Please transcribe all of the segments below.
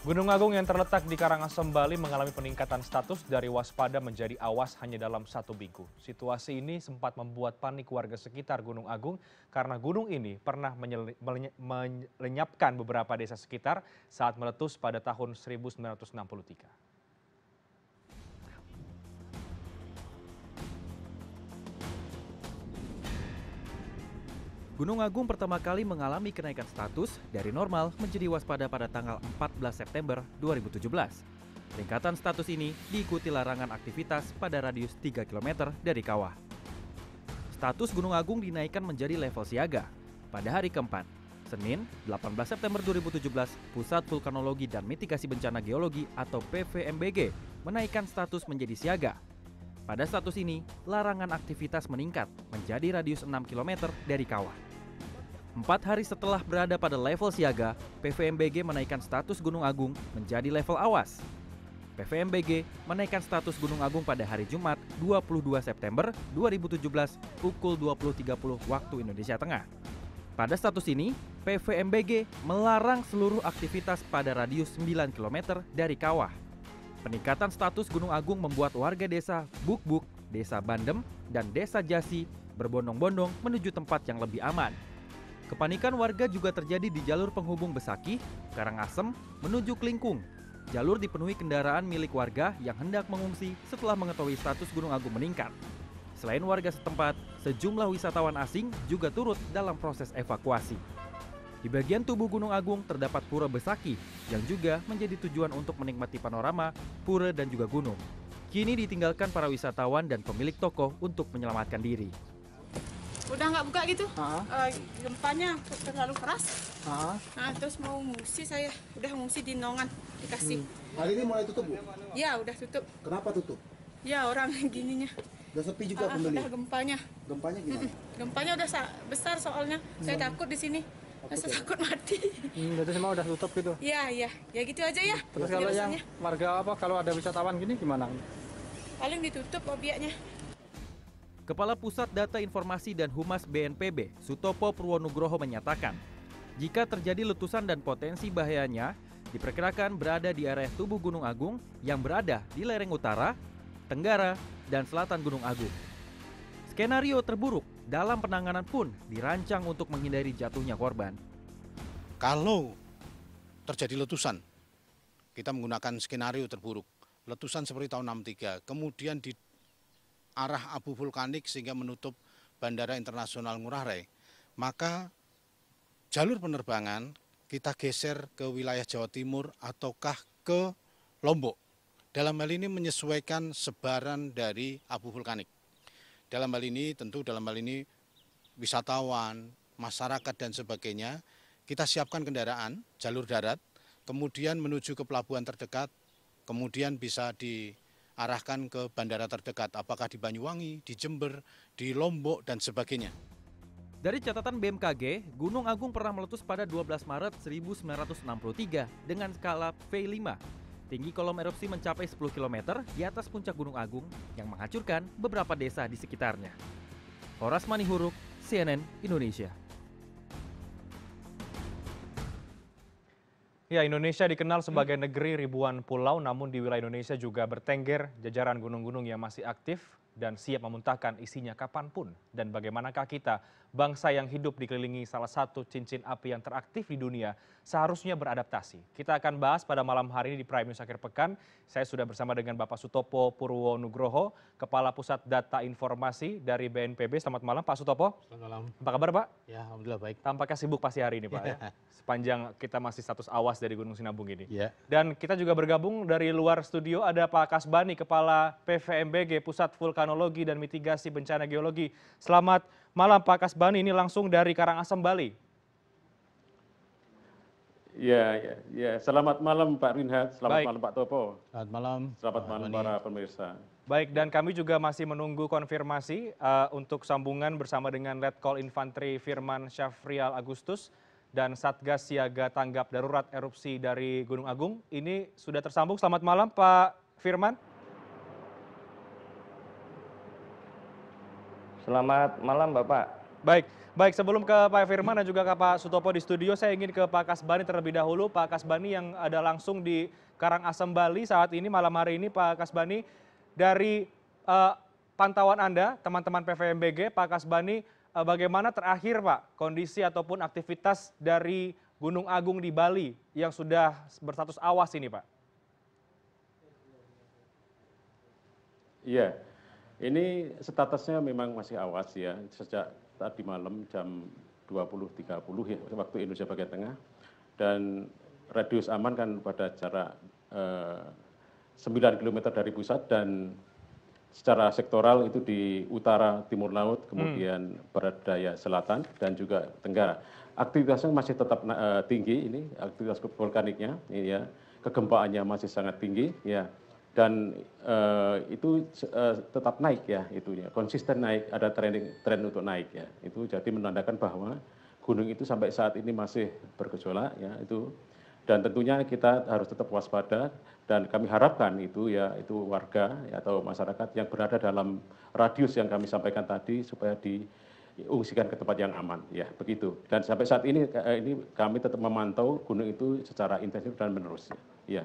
Gunung Agung yang terletak di Karangasem, Bali mengalami peningkatan status dari waspada menjadi awas hanya dalam satu minggu. Situasi ini sempat membuat panik warga sekitar Gunung Agung karena gunung ini pernah melenyapkan beberapa desa sekitar saat meletus pada tahun 1963. Gunung Agung pertama kali mengalami kenaikan status dari normal menjadi waspada pada tanggal 14 September 2017. Peningkatan status ini diikuti larangan aktivitas pada radius 3 km dari kawah. Status Gunung Agung dinaikkan menjadi level siaga pada hari keempat, Senin 18 September 2017, Pusat Vulkanologi dan Mitigasi Bencana Geologi atau PVMBG menaikkan status menjadi siaga pada status ini, larangan aktivitas meningkat menjadi radius 6 km dari kawah. Empat hari setelah berada pada level siaga, PVMBG menaikkan status Gunung Agung menjadi level awas. PVMBG menaikkan status Gunung Agung pada hari Jumat 22 September 2017 pukul 20.30 waktu Indonesia Tengah. Pada status ini, PVMBG melarang seluruh aktivitas pada radius 9 km dari kawah. Peningkatan status Gunung Agung membuat warga desa Bukbuk, buk desa Bandem, dan desa Jasi berbondong-bondong menuju tempat yang lebih aman. Kepanikan warga juga terjadi di jalur penghubung Besaki, Karangasem, menuju Kelingkung. Jalur dipenuhi kendaraan milik warga yang hendak mengungsi setelah mengetahui status Gunung Agung meningkat. Selain warga setempat, sejumlah wisatawan asing juga turut dalam proses evakuasi. Di bagian tubuh Gunung Agung terdapat Pura Besaki yang juga menjadi tujuan untuk menikmati panorama, pura dan juga gunung. Kini ditinggalkan para wisatawan dan pemilik toko untuk menyelamatkan diri. Udah nggak buka gitu, uh, gempanya terlalu keras. Ha? Nah, terus mau ngungsi saya, udah ngungsi di nongan dikasih. Hmm. Hari ini mulai tutup bu? Ya udah tutup. Kenapa tutup? Ya orang gininya. Udah sepi juga uh, ah, pembeli. Udah gempanya. Gempanya gimana? Gempanya udah besar soalnya. Hmm. Saya takut di sini takut Masa ya? takut mati. Hmm, jadi semua udah tutup gitu. Iya, iya. Ya gitu aja ya. Terus kalau yang warga apa kalau ada wisatawan gini gimana? Paling ditutup obyeknya. Kepala Pusat Data Informasi dan Humas BNPB, Sutopo Purwonugroho menyatakan, jika terjadi letusan dan potensi bahayanya, diperkirakan berada di area tubuh Gunung Agung yang berada di lereng utara, tenggara, dan selatan Gunung Agung. Skenario terburuk dalam penanganan pun dirancang untuk menghindari jatuhnya korban. Kalau terjadi letusan, kita menggunakan skenario terburuk. Letusan seperti tahun 63, kemudian di arah abu vulkanik sehingga menutup Bandara Internasional Ngurah Rai, maka jalur penerbangan kita geser ke wilayah Jawa Timur ataukah ke Lombok. Dalam hal ini menyesuaikan sebaran dari abu vulkanik. Dalam hal ini tentu dalam hal ini wisatawan, masyarakat dan sebagainya, kita siapkan kendaraan jalur darat, kemudian menuju ke pelabuhan terdekat, kemudian bisa diarahkan ke bandara terdekat, apakah di Banyuwangi, di Jember, di Lombok dan sebagainya. Dari catatan BMKG, Gunung Agung pernah meletus pada 12 Maret 1963 dengan skala V5 Tinggi kolom erupsi mencapai 10 km di atas puncak Gunung Agung yang menghancurkan beberapa desa di sekitarnya. Horas Manihuruk, CNN Indonesia. Ya, Indonesia dikenal sebagai negeri ribuan pulau, namun di wilayah Indonesia juga bertengger jajaran gunung-gunung yang masih aktif dan siap memuntahkan isinya kapanpun. Dan bagaimanakah kita bangsa yang hidup dikelilingi salah satu cincin api yang teraktif di dunia seharusnya beradaptasi. Kita akan bahas pada malam hari ini di Prime News akhir pekan. Saya sudah bersama dengan Bapak Sutopo Purwo Nugroho, Kepala Pusat Data Informasi dari BNPB. Selamat malam Pak Sutopo. Selamat malam. Apa kabar Pak? Ya, alhamdulillah baik. Tampaknya sibuk pasti hari ini Pak ya. Sepanjang kita masih status awas dari Gunung Sinabung ini. Ya. Dan kita juga bergabung dari luar studio ada Pak Kasbani, Kepala PVMBG Pusat Vulkanologi dan Mitigasi Bencana Geologi. Selamat Malam Pak Kasbani, ini langsung dari Karangasem, Bali. Ya, ya, ya. Selamat malam Pak Rinhat, selamat Baik. malam Pak Topo. Selamat malam. Selamat malam para pemirsa. Baik, dan kami juga masih menunggu konfirmasi uh, untuk sambungan bersama dengan Letkol Infanteri Firman Syafrial Agustus dan Satgas Siaga Tanggap Darurat Erupsi dari Gunung Agung. Ini sudah tersambung. Selamat malam Pak Firman. Selamat malam Bapak. Baik, baik sebelum ke Pak Firman dan juga ke Pak Sutopo di studio, saya ingin ke Pak Kasbani terlebih dahulu. Pak Kasbani yang ada langsung di Karangasem Bali saat ini malam hari ini, Pak Kasbani dari uh, pantauan anda, teman-teman PVMBG, Pak Kasbani, uh, bagaimana terakhir Pak kondisi ataupun aktivitas dari Gunung Agung di Bali yang sudah berstatus awas ini, Pak? Iya. Yeah ini statusnya memang masih awas ya sejak tadi malam jam 20.30 ya waktu indonesia bagian tengah dan radius aman kan pada jarak 9 eh, km dari pusat dan secara sektoral itu di utara timur laut kemudian hmm. barat daya selatan dan juga tenggara aktivitasnya masih tetap eh, tinggi ini aktivitas vulkaniknya ini ya kegempaannya masih sangat tinggi ya dan eh, itu eh, tetap naik ya itu konsisten naik ada tren untuk naik ya itu jadi menandakan bahwa gunung itu sampai saat ini masih bergejolak ya itu dan tentunya kita harus tetap waspada dan kami harapkan itu ya itu warga ya, atau masyarakat yang berada dalam radius yang kami sampaikan tadi supaya diungsikan ke tempat yang aman ya begitu dan sampai saat ini eh, ini kami tetap memantau gunung itu secara intensif dan menerus ya. Iya.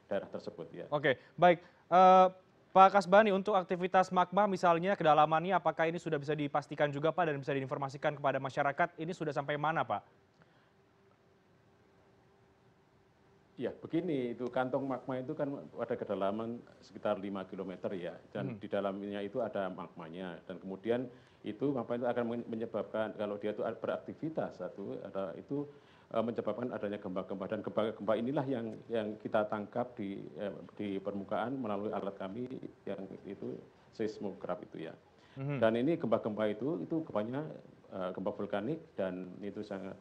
daerah tersebut. Ya. Oke, baik. Eh, Pak Kasbani, untuk aktivitas magma misalnya kedalamannya apakah ini sudah bisa dipastikan juga Pak dan bisa diinformasikan kepada masyarakat ini sudah sampai mana Pak? Ya begini, itu kantong magma itu kan ada kedalaman sekitar 5 km ya, dan hmm. di dalamnya itu ada magmanya, dan kemudian itu magma itu akan menyebabkan kalau dia itu beraktivitas satu ada itu Eh, menyebabkan adanya gempa-gempa dan gempa-gempa inilah yang yang kita tangkap di eh, di permukaan melalui alat kami yang itu seismograf itu ya. Mhm. Dan ini gempa-gempa itu itu gempanya eh, gempa vulkanik dan itu sangat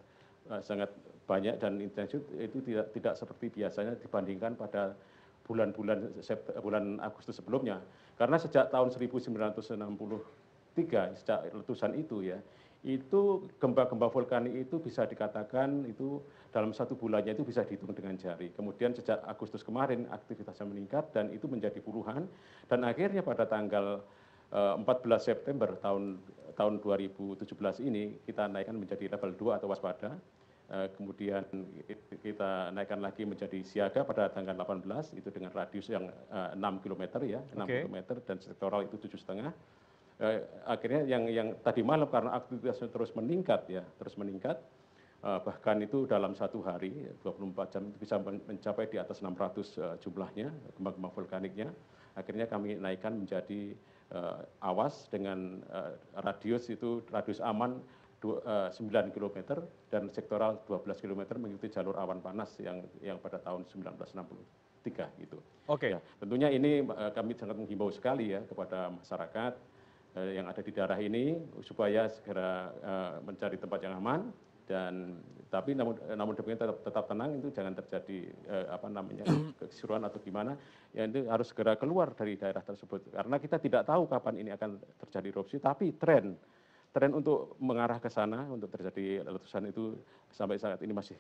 sangat banyak dan intensif itu tidak tidak seperti biasanya dibandingkan pada bulan-bulan bulan Agustus sebelumnya. Karena sejak tahun 1963 sejak letusan itu ya, itu gempa gempa vulkanik itu bisa dikatakan itu dalam satu bulannya itu bisa dihitung dengan jari. Kemudian sejak Agustus kemarin aktivitasnya meningkat dan itu menjadi puluhan dan akhirnya pada tanggal 14 eh, September tahun tahun 2017 ini kita naikkan menjadi level 2 atau waspada. Eh, kemudian kita naikkan lagi menjadi siaga pada tanggal 18 itu dengan radius yang 6 eh, km ya, 6 okay. km dan sektoral itu tujuh setengah. Eh, akhirnya yang tadi malam karena aktivitasnya terus meningkat ya terus meningkat eh, bahkan itu dalam satu hari dua puluh empat jam bisa mencapai di atas enam ratus eh, jumlahnya gempa gempa vulkaniknya akhirnya kami naikkan menjadi awas dengan radius itu radius aman 9 km dan sektoral 12 km mengikuti jalur awan panas yang yang pada tahun 1963 gitu. Oke. Okay. Ya, tentunya ini kami sangat menghimbau sekali ya kepada masyarakat Eh, yang ada di daerah ini supaya segera eh, mencari tempat yang aman dan tapi namun eh, demikian tetap tenang itu jangan terjadi apa namanya keseruan atau gimana ya itu harus segera keluar dari daerah tersebut karena kita tidak tahu kapan ini akan terjadi erupsi tapi tren tren untuk mengarah ke sana untuk terjadi letusan itu sampai saat ini masih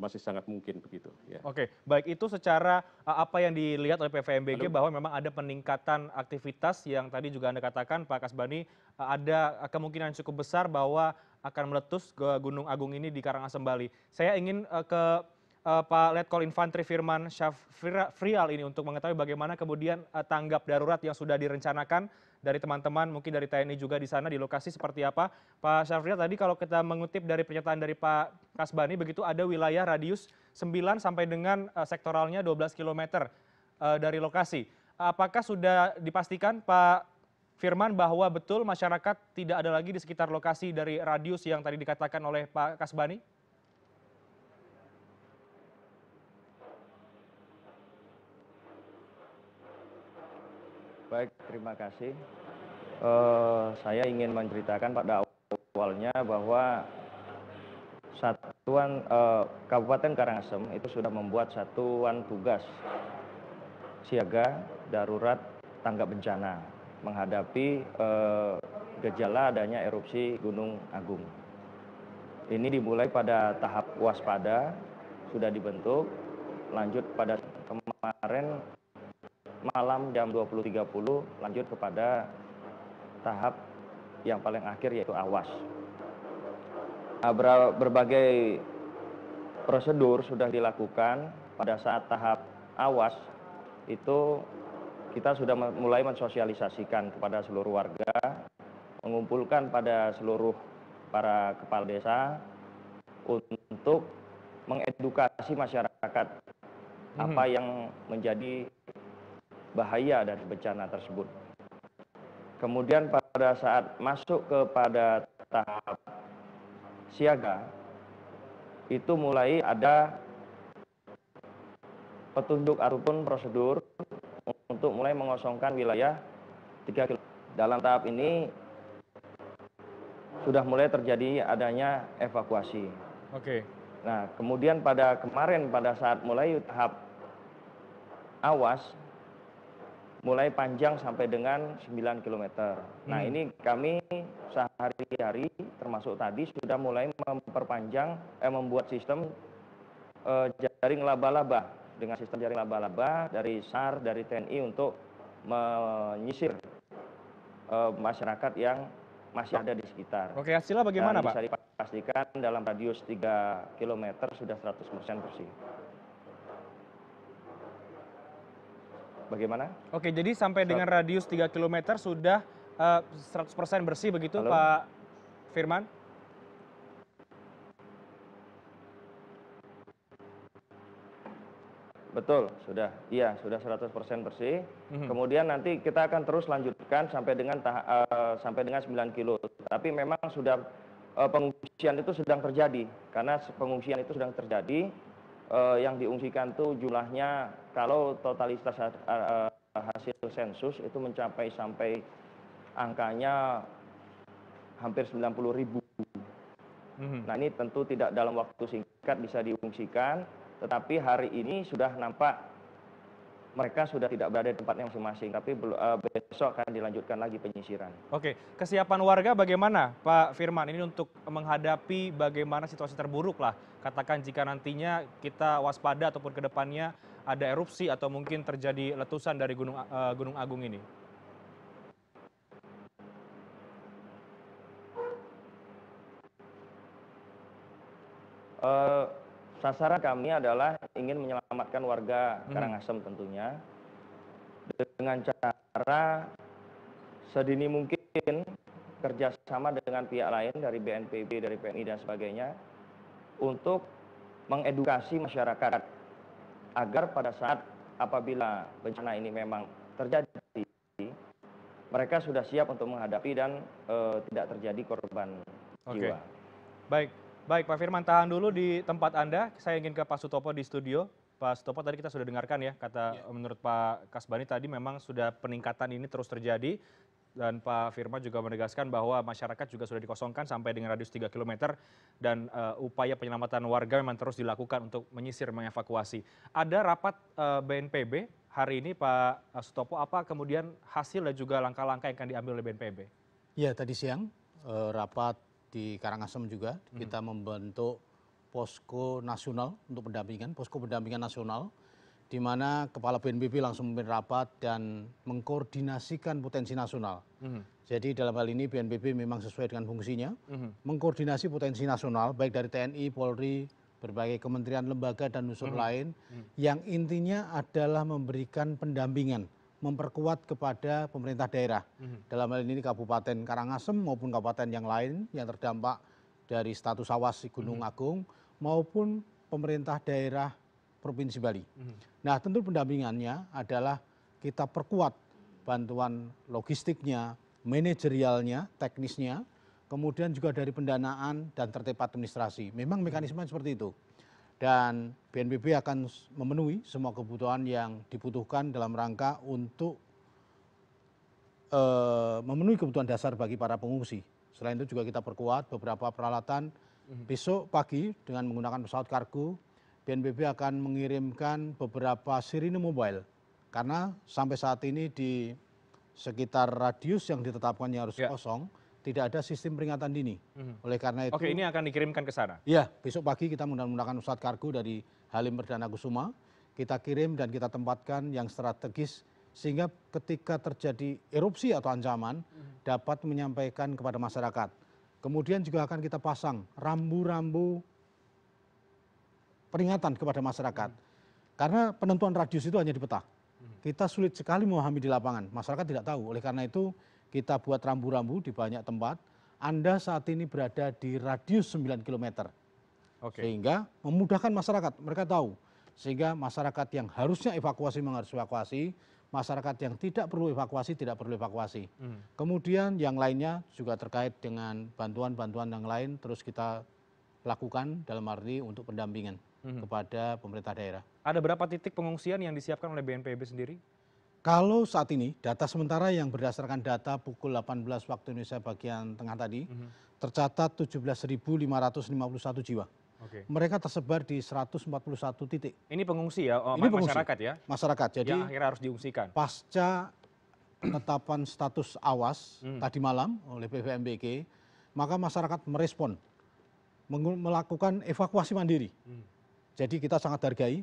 masih sangat mungkin begitu. Ya. Oke, baik itu secara apa yang dilihat oleh PVMBG bahwa memang ada peningkatan aktivitas yang tadi juga anda katakan Pak Kasbani ada kemungkinan cukup besar bahwa akan meletus ke Gunung Agung ini di Karangasem Bali. Saya ingin e, ke Eh, pak letkol infantri firman syafrial ini untuk mengetahui bagaimana kemudian eh, tanggap darurat yang sudah direncanakan dari teman teman mungkin dari tni juga di sana di lokasi seperti apa pak syafrial tadi kalau kita mengutip dari pernyataan dari pak kasbani begitu ada wilayah radius 9 sampai dengan eh, sektoralnya 12 km dari lokasi apakah sudah dipastikan pak Firman bahwa betul masyarakat tidak ada lagi di sekitar lokasi dari radius yang tadi dikatakan oleh Pak Kasbani? Baik, terima kasih. Uh, saya ingin menceritakan pada awalnya bahwa satuan uh, Kabupaten Karangasem itu sudah membuat satuan tugas siaga darurat Tanggap bencana menghadapi uh, gejala adanya erupsi Gunung Agung. Ini dimulai pada tahap waspada, sudah dibentuk, lanjut pada kemarin malam jam 20.30 lanjut kepada tahap yang paling akhir yaitu awas. Nah, berbagai prosedur sudah dilakukan pada saat tahap awas itu kita sudah mulai mensosialisasikan kepada seluruh warga, mengumpulkan pada seluruh para kepala desa untuk mengedukasi masyarakat hmm. apa yang menjadi bahaya dan bencana tersebut. Kemudian pada saat masuk kepada tahap siaga, itu mulai ada petunjuk ataupun prosedur untuk mulai mengosongkan wilayah 3 km. Dalam tahap ini sudah mulai terjadi adanya evakuasi. Oke. Okay. Nah, kemudian pada kemarin pada saat mulai tahap awas mulai panjang sampai dengan 9 km. Nah, hmm. ini kami sehari-hari termasuk tadi sudah mulai memperpanjang eh membuat sistem eh, jaring laba-laba dengan sistem jaring laba-laba dari SAR, dari TNI untuk menyisir eh, masyarakat yang masih ada di sekitar. Oke, hasilnya bagaimana, Dan Pak? Bisa dipastikan dalam radius 3 km sudah 100% bersih. bagaimana? Oke, jadi sampai dengan radius 3 km sudah uh, eh, 100% bersih begitu Halo? Pak Firman? Betul, sudah. Iya, sudah 100% bersih. -hmm. Kemudian nanti kita akan terus lanjutkan sampai dengan uh, sampai dengan 9 kilo. Tapi memang sudah uh, pengungsian itu sedang terjadi karena pengungsian itu sedang terjadi eh, yang diungsikan itu jumlahnya kalau totalitas hasil sensus itu mencapai sampai angkanya hampir 90 ribu. Mm-hmm. Nah ini tentu tidak dalam waktu singkat bisa diungsikan, tetapi hari ini sudah nampak mereka sudah tidak berada di tempatnya masing-masing, tapi eh, besok akan dilanjutkan lagi penyisiran. Oke, kesiapan warga bagaimana Pak Firman ini untuk menghadapi bagaimana situasi terburuk lah, katakan jika nantinya kita waspada ataupun kedepannya ada erupsi atau mungkin terjadi letusan dari Gunung eh, Gunung Agung ini. Uh, sasaran kami adalah ingin menyelamatkan warga hmm. Karangasem tentunya dengan cara sedini mungkin kerjasama dengan pihak lain dari BNPB, dari PMI dan sebagainya untuk mengedukasi masyarakat agar pada saat apabila bencana ini memang terjadi mereka sudah siap untuk menghadapi dan e, tidak terjadi korban okay. jiwa. Baik, baik pak firman tahan dulu di tempat anda saya ingin ke pak sutopo di studio pak sutopo tadi kita sudah dengarkan ya kata ya. menurut pak kasbani tadi memang sudah peningkatan ini terus terjadi dan pak firman juga menegaskan bahwa masyarakat juga sudah dikosongkan sampai dengan radius tiga km dan eh, upaya penyelamatan warga memang terus dilakukan untuk menyisir mengevakuasi ada rapat BNPB eh, hari ini pak Sutopo apa kemudian hasil dan juga langkah-langkah yang akan diambil oleh BNPB ya tadi siang eh, rapat di karangasem juga hmm. kita membentuk posko nasional untuk pendampingan posko pendampingan nasional di mana kepala BNPB langsung memimpin rapat dan mengkoordinasikan potensi nasional. Hmm. Jadi dalam hal ini BNPB memang sesuai dengan fungsinya, hmm. mengkoordinasi potensi nasional baik dari TNI, Polri, berbagai kementerian, lembaga dan unsur lain yang intinya adalah memberikan pendampingan memperkuat kepada pemerintah daerah mhm. dalam hal ini kabupaten karangasem maupun kabupaten yang lain yang terdampak dari status awas gunung mhm. agung maupun pemerintah daerah provinsi bali mhm. nah tentu pendampingannya adalah kita perkuat bantuan logistiknya manajerialnya teknisnya kemudian juga dari pendanaan dan tertib administrasi memang mekanisme seperti itu dan bnpb akan memenuhi semua kebutuhan yang dibutuhkan dalam rangka untuk eh, memenuhi kebutuhan dasar bagi para pengungsi. Selain itu juga kita perkuat beberapa peralatan. Mhm. Besok pagi dengan menggunakan pesawat kargo, BNPB akan mengirimkan beberapa sirine mobile. Karena sampai saat ini di sekitar radius yang ditetapkan yang harus ya. kosong, tidak ada sistem peringatan dini. Mhm. Oleh karena itu, Oke, ini akan dikirimkan ke sana. Iya, besok pagi kita menggunakan pesawat kargo dari Halim Perdana Kusuma, kita kirim dan kita tempatkan yang strategis sehingga ketika terjadi erupsi atau ancaman hmm. dapat menyampaikan kepada masyarakat. Kemudian juga akan kita pasang rambu-rambu peringatan kepada masyarakat. Hmm. Karena penentuan radius itu hanya di peta. Hmm. Kita sulit sekali memahami di lapangan, masyarakat tidak tahu. Oleh karena itu kita buat rambu rambu di banyak tempat anda saat ini berada di radius 9 km sehingga memudahkan masyarakat mereka tahu sehingga masyarakat yang harusnya evakuasi mengharus evakuasi masyarakat yang tidak perlu evakuasi tidak perlu evakuasi hmm. kemudian yang lainnya juga terkait dengan bantuan-bantuan yang lain terus kita lakukan dalam arti untuk pendampingan hmm. kepada pemerintah daerah. Ada berapa titik pengungsian yang disiapkan oleh BNPB sendiri? kalau saat ini data sementara yang berdasarkan data pukul 18 waktu Indonesia bagian tengah tadi mhm. tercatat 17.551 jiwa. Okay. Mereka tersebar di 141 titik. Ini pengungsi ya, oh, ini pengungsi, masyarakat ya. Masyarakat. Jadi yang akhirnya harus diungsikan. Pasca penetapan status awas hmm. tadi malam oleh PVMBG, maka masyarakat merespon melakukan evakuasi mandiri. Hmm. Jadi kita sangat hargai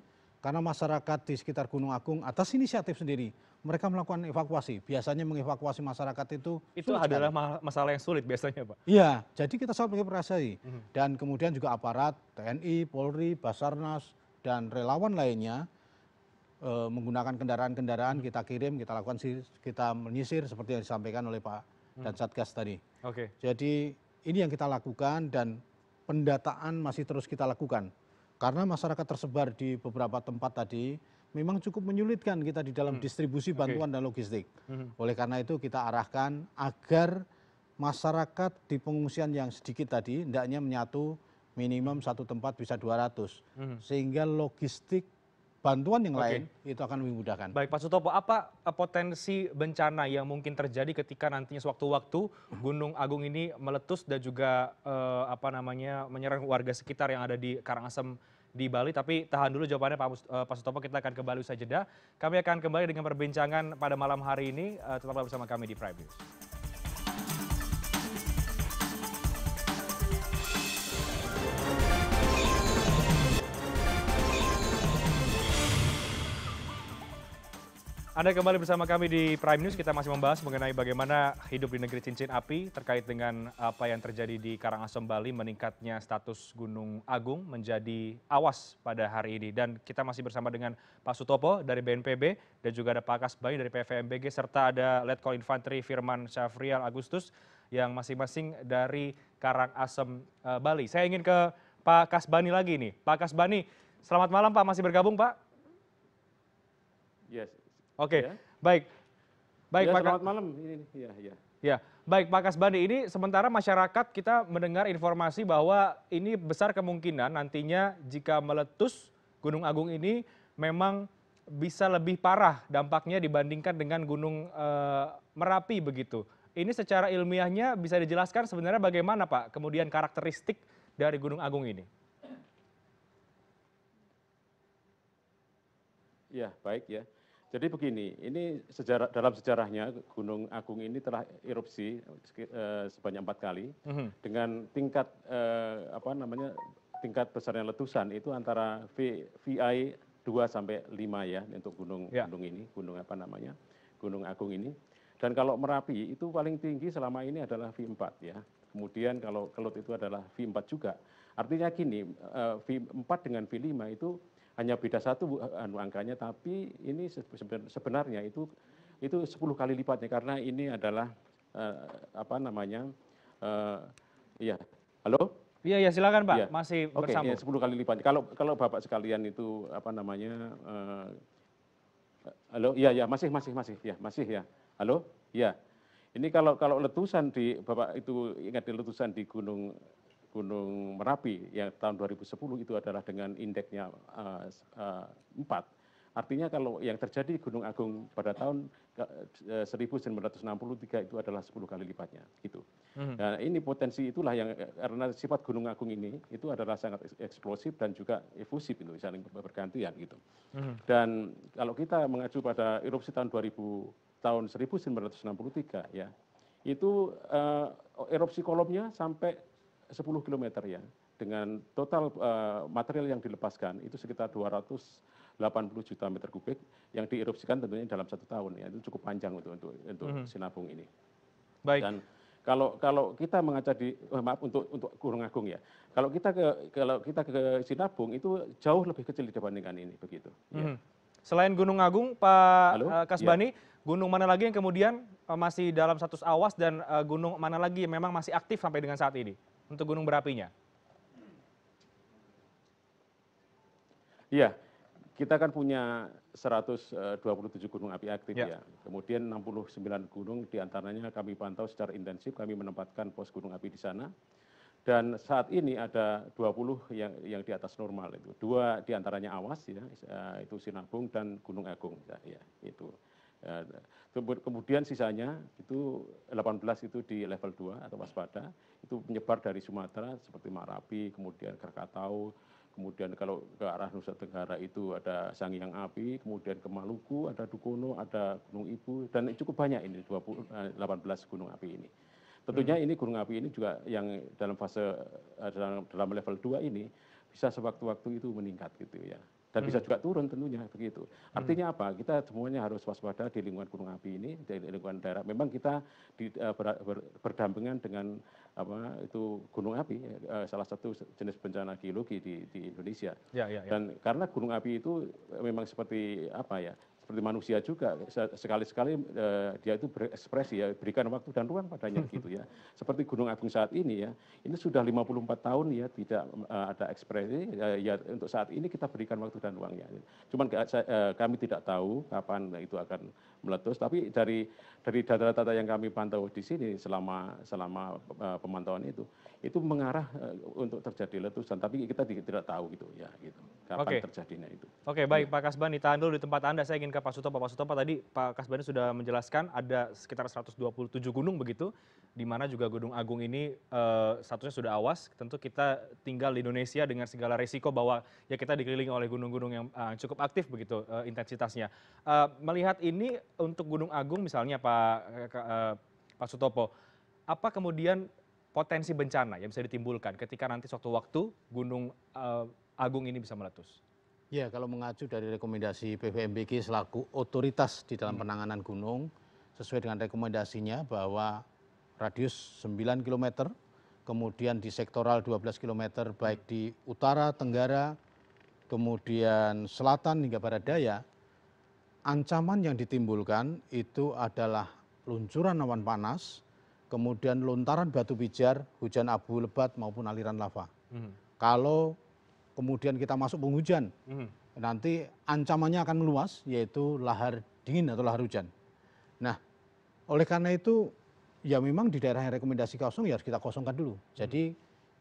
karena masyarakat di sekitar Gunung Agung atas inisiatif sendiri mereka melakukan evakuasi. Biasanya mengevakuasi masyarakat itu itu adalah kan? masalah yang sulit biasanya, Pak. Iya, jadi kita sangat mengapresiasi. Mhm. Dan kemudian juga aparat TNI, Polri, Basarnas dan relawan lainnya e, menggunakan kendaraan-kendaraan mhm. kita kirim, kita lakukan kita menyisir seperti yang disampaikan oleh Pak mm-hmm. dan Satgas tadi. Oke. Okay. Jadi ini yang kita lakukan dan pendataan masih terus kita lakukan karena masyarakat tersebar di beberapa tempat tadi memang cukup menyulitkan kita di dalam hmm. distribusi bantuan dan logistik hmm. oleh karena itu kita arahkan agar masyarakat di pengungsian yang sedikit tadi hendaknya menyatu minimum satu tempat bisa dua ratus hmm. sehingga logistik bantuan yang lain itu akan memudahkan. Baik Pak Sutopo, apa eh, potensi bencana yang mungkin terjadi ketika nantinya sewaktu-waktu Gunung Agung ini meletus dan juga eh, apa namanya menyerang warga sekitar yang ada di Karangasem di Bali. Tapi tahan dulu jawabannya Pak, eh, Pak Sutopo, kita akan kembali usai jeda. Kami akan kembali dengan perbincangan pada malam hari ini. Eh, tetaplah bersama kami di Prime News. Anda kembali bersama kami di Prime News. Kita masih membahas mengenai bagaimana hidup di negeri cincin api terkait dengan apa yang terjadi di Karangasem Bali meningkatnya status Gunung Agung menjadi awas pada hari ini. Dan kita masih bersama dengan Pak Sutopo dari BNPB dan juga ada Pak Kasbani dari PVMBG serta ada Letkol Infanteri Firman Syafrial Agustus yang masing-masing dari Karangasem eh, Bali. Saya ingin ke Pak Kasbani lagi nih. Pak Kasbani, selamat malam Pak, masih bergabung Pak? Yes, Oke, ya. baik baik, ya, pak Selamat malam ya, ya. Ya, baik, Pak kasbandi ini sementara masyarakat kita mendengar informasi bahwa ini besar kemungkinan nantinya jika meletus gunung agung ini memang bisa lebih parah dampaknya dibandingkan dengan gunung eh, merapi begitu ini secara ilmiahnya bisa dijelaskan sebenarnya bagaimana pak kemudian karakteristik dari gunung agung ini Ya, ya. baik, jadi begini ini dalam sejarahnya gunung agung ini telah erupsi eh, sebanyak empat kali mhm. dengan tingkat eh, apa namanya tingkat besarnya letusan itu antara vi dua sampai lima ya untuk ya. gunung ini gunung apa namanya Gunung agung ini dan kalau merapi itu paling tinggi selama ini adalah V empat ya kemudian kalau kelut itu adalah V empat juga artinya gini eh, V empat dengan V lima itu hanya beda satu eh, anu angkanya tapi ini sebenarnya itu itu sepuluh kali lipatnya karena ini adalah eh, apa namanya eh, iya halo iya ya silakan pak iya. masih bersambung oke iya, sepuluh kali lipatnya kalau kalau bapak sekalian itu apa namanya halo iya ya masih masih masih ya masih ya halo iya ini kalau kalau letusan di bapak itu ingat letusan di gunung gunung merapi yang tahun dua ribu sepuluh itu adalah dengan indeksnya eh, eh, empat artinya kalau yang terjadi gunung agung pada tahun 1963 eh, itu adalah 10 kali lipatnya gitu hmm. nah ini potensi itulah yang karena sifat gunung agung ini itu adalah sangat eksplosif dan juga efusif itu saling bergantian gitu hmm. dan kalau kita mengacu pada erupsi tahun 2000 tahun 1963 ya itu uh, erupsi kolomnya sampai sepuluh km ya dengan total eh, material yang dilepaskan itu sekitar dua ratus delapan puluh juta meter kubik yang dierupsikan tentunya dalam satu tahun ya itu cukup panjang untuk untuk, untuk mhm. sinabung ini. Baik. Dan kalau kalau kita mengajar di oh, maaf untuk untuk Gunung Agung ya. Kalau kita ke kalau kita ke Sinabung itu jauh lebih kecil dibandingkan ini begitu. Hmm. Ya. Mhm. Selain Gunung Agung, Pak Halo? Eh, Kasbani, ya. gunung mana lagi yang kemudian masih dalam status awas dan gunung mana lagi yang memang masih aktif sampai dengan saat ini? untuk gunung berapinya iya kita kan punya satu eh, dua puluh tujuh gunung api aktif ya. ya kemudian enam puluh sembilan gunung diantaranya kami pantau secara intensif kami menempatkan pos gunung api di sana dan saat ini ada 20 yang yang di atas normal itu dua diantaranya awas ya eh, itu sinabung dan gunung agung ya, ya itu eh, kemudian sisanya itu 18 itu di level 2 atau waspada itu menyebar dari sumatera seperti marapi kemudian krakatau kemudian kalau ke arah nusa tenggara itu ada sangiang api kemudian ke maluku ada dukono ada gunung ibu dan cukup banyak ini 20, 18 eh, gunung api ini tentunya hmm. ini gunung api ini juga yang dalam fase eh, dalam level 2 ini bisa sewaktu-waktu itu meningkat gitu ya dan bisa hmm. juga turun tentunya begitu hmm. artinya apa kita semuanya harus waspada di lingkungan gunung api ini di lingkungan daerah memang kita eh, berdampingan dengan apa itu gunung api eh, salah satu jenis bencana geologi di Indonesia ya, ya, ya. dan karena gunung api itu memang seperti apa ya seperti manusia juga sekali sekali eh, dia itu berekspresi ya berikan waktu dan ruang padanya gitu ya seperti gunung agung saat ini ya ini sudah 54 tahun ya tidak eh, ada ekspresi eh, ya untuk saat ini kita berikan waktu dan ruangnya cuman kami tidak tahu kapan itu akan meletus tapi dari dari data data yang kami pantau di sini selama selama eh, pemantauan itu itu mengarah eh, untuk terjadi letusan tapi kita tidak tahu gitu ya gitu kapan terjadinya itu oke baik pak kasban ditahan dulu di tempat anda saya ingin ke pak sutopo pak sutopo tadi pak kasbani sudah menjelaskan ada sekitar 127 gunung begitu di mana juga Gunung Agung ini eh, statusnya sudah awas, tentu kita tinggal di Indonesia dengan segala resiko bahwa ya kita dikelilingi oleh gunung-gunung yang eh, cukup aktif begitu eh, intensitasnya. Melihat ini untuk Gunung Agung misalnya Pak Pak Sutopo, apa kemudian potensi bencana yang bisa ditimbulkan ketika nanti suatu waktu Gunung Agung ini bisa meletus? Ya, kalau mengacu dari rekomendasi PVMBG selaku otoritas di dalam hmm. penanganan gunung, sesuai dengan rekomendasinya bahwa radius sembilan km kemudian di sektoral dua km baik di utara tenggara kemudian selatan hingga barat daya ancaman yang ditimbulkan itu adalah luncuran awan panas kemudian lontaran batu pijar hujan abu lebat maupun aliran lava hmm. kalau kemudian kita masuk penghujan hmm. nanti ancamannya akan meluas yaitu lahar dingin atau lahar hujan nah oleh karena itu ya memang di daerah yang rekomendasi kosong ya harus kita kosongkan dulu jadi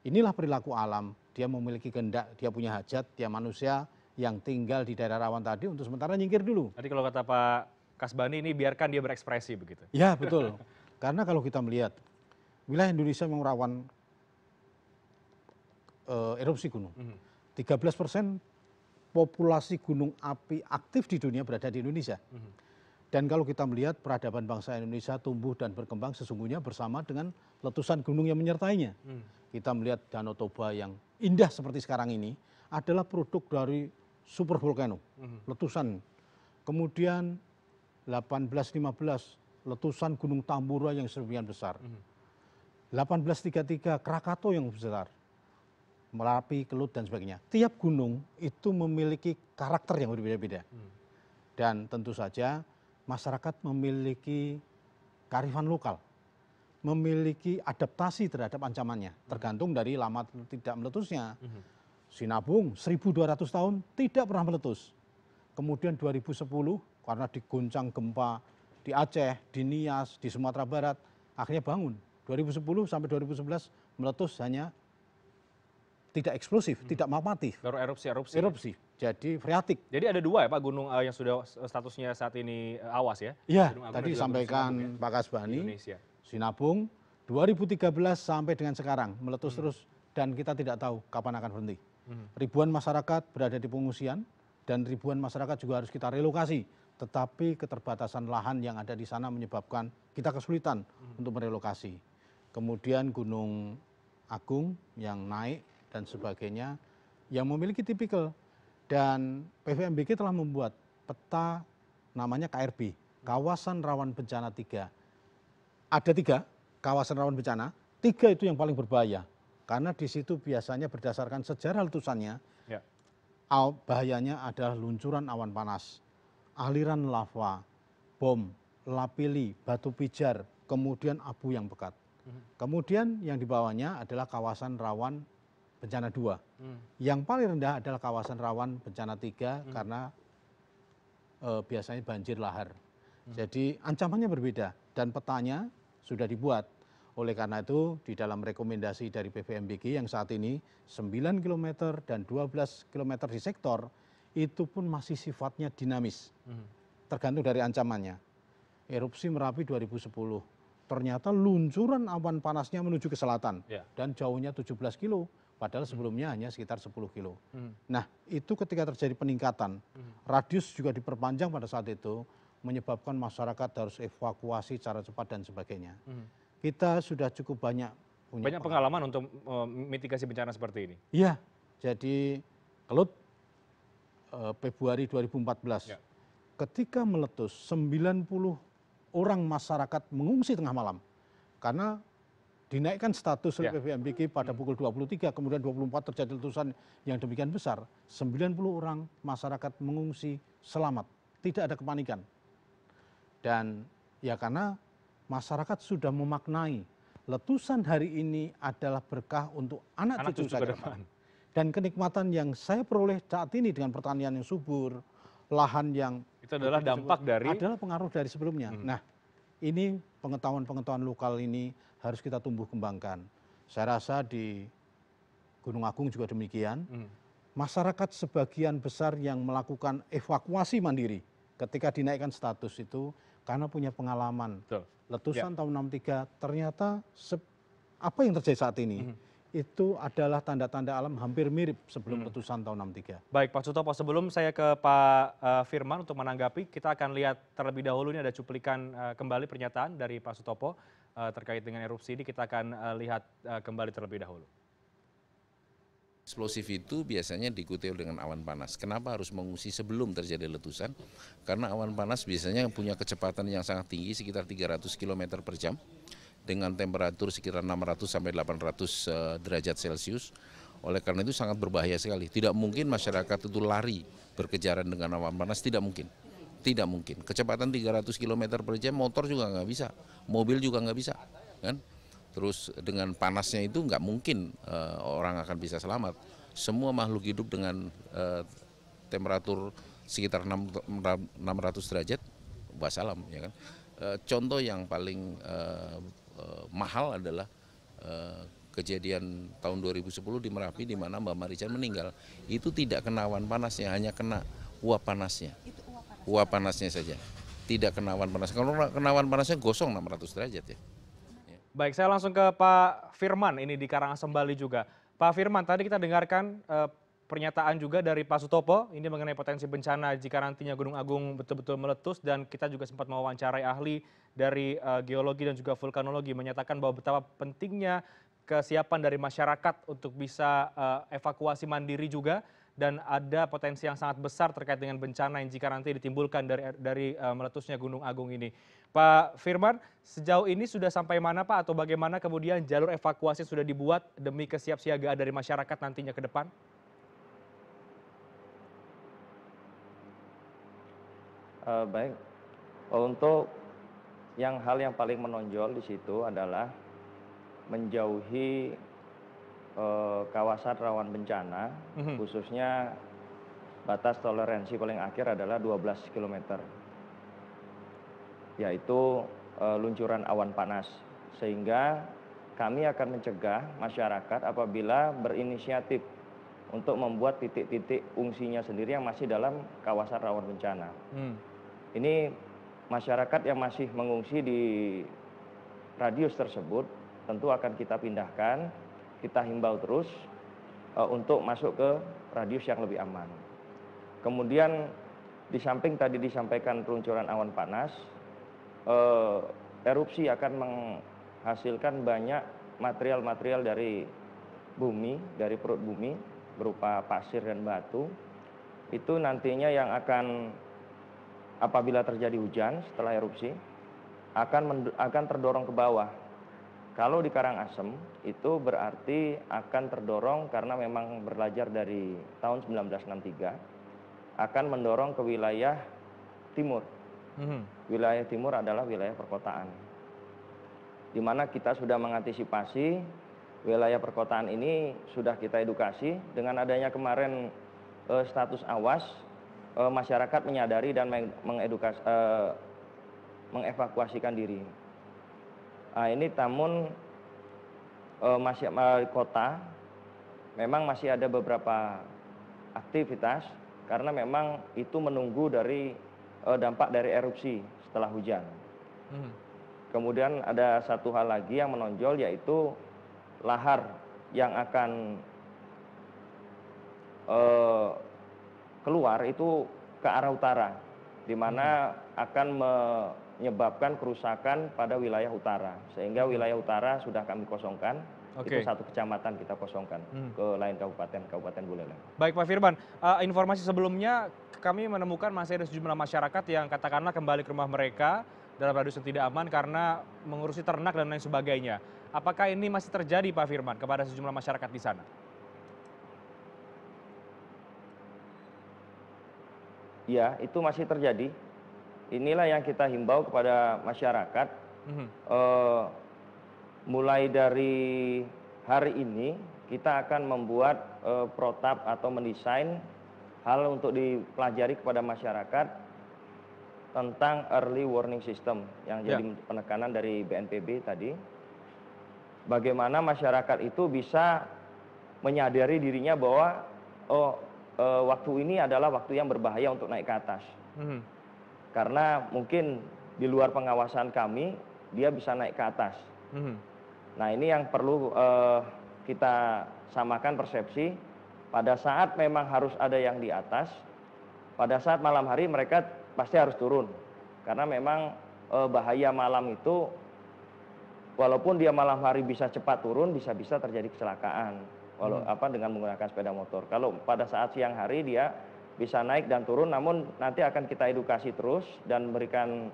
inilah perilaku alam dia memiliki gendak dia punya hajat dia manusia yang tinggal di daerah rawan tadi untuk sementara nyingkir dulu tadi kalau kata pak kasbani ini biarkan dia berekspresi begitu ya betul karena kalau kita melihat wilayah Indonesia memang rawan uh, erupsi gunung 13 mhm. persen populasi gunung api aktif di dunia berada di Indonesia. Mm -hmm dan kalau kita melihat peradaban bangsa indonesia tumbuh dan berkembang sesungguhnya bersama dengan letusan gunung yang menyertainya hmm. kita melihat danau toba yang indah seperti sekarang ini adalah produk dari super volcano hmm. letusan kemudian 1815 letusan gunung tambora yang sedemikian besar 1833 hmm. Krakato yang besar Merapi, Kelut, dan sebagainya. Tiap gunung itu memiliki karakter yang berbeda-beda. Dan tentu saja masyarakat memiliki karifan lokal memiliki adaptasi terhadap ancamannya tergantung dari lama tidak meletusnya sinabung 1200 tahun tidak pernah meletus kemudian 2010 karena diguncang gempa di Aceh, di Nias, di Sumatera Barat akhirnya bangun 2010 sampai 2011 meletus hanya tidak eksplosif, hmm. tidak mati. Baru erupsi erupsi. Erupsi jadi freatik. Jadi ada dua ya Pak gunung uh, yang sudah statusnya saat ini uh, awas ya? Iya, tadi sampaikan Pak ya? Pak Kasbani, Indonesia. Sinabung 2013 sampai dengan sekarang meletus hmm. terus dan kita tidak tahu kapan akan berhenti. Hmm. Ribuan masyarakat berada di pengungsian dan ribuan masyarakat juga harus kita relokasi. Tetapi keterbatasan lahan yang ada di sana menyebabkan kita kesulitan hmm. untuk merelokasi. Kemudian Gunung Agung yang naik dan sebagainya yang memiliki tipikal dan pvmbg telah membuat peta namanya krb kawasan rawan bencana tiga ada tiga kawasan rawan bencana tiga itu yang paling berbahaya karena di situ biasanya berdasarkan sejarah letusannya ya. bahayanya adalah luncuran awan panas aliran lava bom lapili batu pijar kemudian abu yang pekat mhm. kemudian yang dibawanya adalah kawasan rawan bencana dua hmm. yang paling rendah adalah kawasan rawan bencana tiga hmm. karena e, biasanya banjir lahar hmm. jadi ancamannya berbeda dan petanya sudah dibuat oleh karena itu di dalam rekomendasi dari pvmbg yang saat ini sembilan km dan dua belas km di sektor itu pun masih sifatnya dinamis tergantung dari ancamannya erupsi merapi 2010 ternyata luncuran awan panasnya menuju ke selatan ya. dan jauhnya 17 kilo padahal sebelumnya hanya sekitar sepuluh kilo hmm. nah itu ketika terjadi peningkatan hmm. radius juga diperpanjang pada saat itu menyebabkan masyarakat harus evakuasi secara cepat dan sebagainya hmm. kita sudah cukup banyak punya pengalaman untuk eh, mitigasi bencana seperti ini iya jadi kelut eh, Februari 2014 ya. ketika meletus 90 orang masyarakat mengungsi tengah malam karena dinaikkan status oleh ya. pvmbg pada pukul 23 kemudian 24 terjadi letusan yang demikian besar 90 orang masyarakat mengungsi selamat tidak ada kepanikan dan ya karena masyarakat sudah memaknai letusan hari ini adalah berkah untuk anak cucu saya dan kenikmatan yang saya peroleh saat ini dengan pertanian yang subur lahan yang itu adalah dampak dari adalah pengaruh dari sebelumnya hmm. nah ini pengetahuan pengetahuan lokal ini harus kita tumbuh kembangkan saya rasa di gunung agung juga demikian hmm. masyarakat sebagian besar yang melakukan evakuasi mandiri ketika dinaikkan status itu karena punya pengalaman letusan ya. tahun 63 enam tiga ternyata apa yang terjadi saat ini hmm itu adalah tanda tanda alam hampir mirip sebelum hmm. letusan tahun 63. baik pak sutopo sebelum saya ke pak eh, firman untuk menanggapi kita akan lihat terlebih dahulu ini ada cuplikan eh, kembali pernyataan dari pak sutopo eh, terkait dengan erupsi ini kita akan lihat kembali terlebih dahulu Eksplosif itu biasanya diikuti dengan awan panas. Kenapa harus mengungsi sebelum terjadi letusan? Karena awan panas biasanya punya kecepatan yang sangat tinggi, sekitar 300 km per jam dengan temperatur sekitar 600 sampai 800 eh, derajat Celcius. Oleh karena itu sangat berbahaya sekali. Tidak mungkin masyarakat itu lari berkejaran dengan awan panas, tidak mungkin. Tidak mungkin. Kecepatan 300 km per jam motor juga nggak bisa, mobil juga nggak bisa. kan? Terus dengan panasnya itu nggak mungkin uh, orang akan bisa selamat. Semua makhluk hidup dengan uh, temperatur sekitar 600 derajat, wassalam. Ya kan? Uh, contoh yang paling uh, eh, mahal adalah eh, kejadian tahun 2010 di Merapi di mana Mbak Marican meninggal. Itu tidak kenawan panasnya, hanya kena uap panasnya. Uap panasnya saja. Tidak kenawan panas. Kalau kenawan panasnya gosong 600 derajat ya. ya. Baik, saya langsung ke Pak Firman ini di Karangasem Bali juga. Pak Firman, tadi kita dengarkan eh, pernyataan juga dari pak sutopo ini mengenai potensi bencana jika nantinya gunung agung betul betul meletus dan kita juga sempat mewawancarai ahli dari eh, geologi dan juga vulkanologi menyatakan bahwa betapa pentingnya kesiapan dari masyarakat untuk bisa eh, evakuasi mandiri juga dan ada potensi yang sangat besar terkait dengan bencana yang jika nanti ditimbulkan dari dari eh, meletusnya gunung agung ini. Pak Firman, sejauh ini sudah sampai mana Pak atau bagaimana kemudian jalur evakuasi sudah dibuat demi kesiapsiagaan dari masyarakat nantinya ke depan? uh, baik untuk yang hal yang paling menonjol di situ adalah menjauhi uh, kawasan rawan bencana mm-hmm. khususnya batas toleransi paling akhir adalah 12 km yaitu uh, luncuran awan panas sehingga kami akan mencegah masyarakat apabila berinisiatif untuk membuat titik-titik fungsinya sendiri yang masih dalam kawasan rawan bencana. Hmm ini masyarakat yang masih mengungsi di radius tersebut tentu akan kita pindahkan, kita himbau terus uh, untuk masuk ke radius yang lebih aman. Kemudian di samping tadi disampaikan peluncuran awan panas, uh, erupsi akan menghasilkan banyak material-material dari bumi, dari perut bumi berupa pasir dan batu. Itu nantinya yang akan apabila terjadi hujan setelah erupsi akan akan terdorong ke bawah. Kalau di Karangasem itu berarti akan terdorong karena memang belajar dari tahun 1963 akan mendorong ke wilayah timur. Hmm. Wilayah timur adalah wilayah perkotaan. Di mana kita sudah mengantisipasi wilayah perkotaan ini sudah kita edukasi dengan adanya kemarin eh, status awas uh, masyarakat menyadari dan mengedukasi uh, mengevakuasikan diri. Nah, ini namun uh, eh, masih uh, kota memang masih ada beberapa aktivitas karena memang itu menunggu dari uh, dampak dari erupsi setelah hujan. Hmm. Kemudian ada satu hal lagi yang menonjol yaitu lahar yang akan uh, keluar itu ke arah utara, di mana hmm. akan menyebabkan kerusakan pada wilayah utara. Sehingga hmm. wilayah utara sudah kami kosongkan. Okay. Itu satu kecamatan kita kosongkan hmm. ke lain kabupaten, Kabupaten Buleleng. Baik Pak Firman, uh, informasi sebelumnya kami menemukan masih ada sejumlah masyarakat yang katakanlah kembali ke rumah mereka dalam radius yang tidak aman karena mengurusi ternak dan lain sebagainya. Apakah ini masih terjadi Pak Firman kepada sejumlah masyarakat di sana? Ya, itu masih terjadi. Inilah yang kita himbau kepada masyarakat. Mm-hmm. Uh, mulai dari hari ini kita akan membuat uh, protap atau mendesain hal untuk dipelajari kepada masyarakat tentang early warning system yang ya. jadi yeah. penekanan dari BNPB tadi. Bagaimana masyarakat itu bisa menyadari dirinya bahwa oh uh, waktu ini adalah waktu yang berbahaya untuk naik ke atas. Hmm. Karena mungkin di luar pengawasan kami, dia bisa naik ke atas. Hmm. Nah ini yang perlu uh, kita samakan persepsi. Pada saat memang harus ada yang di atas, pada saat malam hari mereka pasti harus turun. Karena memang uh, bahaya malam itu, walaupun dia malam hari bisa cepat turun, bisa-bisa terjadi kecelakaan kalau hmm. apa dengan menggunakan sepeda motor. Kalau pada saat siang hari dia bisa naik dan turun, namun nanti akan kita edukasi terus dan memberikan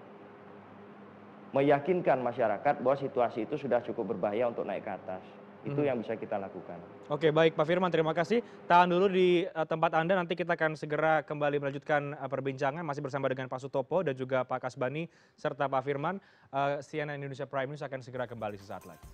meyakinkan masyarakat bahwa situasi itu sudah cukup berbahaya untuk naik ke atas. Itu hmm. yang bisa kita lakukan. Oke, baik Pak Firman, terima kasih. Tahan dulu di eh, tempat Anda, nanti kita akan segera kembali melanjutkan eh, perbincangan. Masih bersama dengan Pak Sutopo dan juga Pak Kasbani serta Pak Firman. Uh, eh, CNN Indonesia Prime News akan segera kembali sesaat lagi.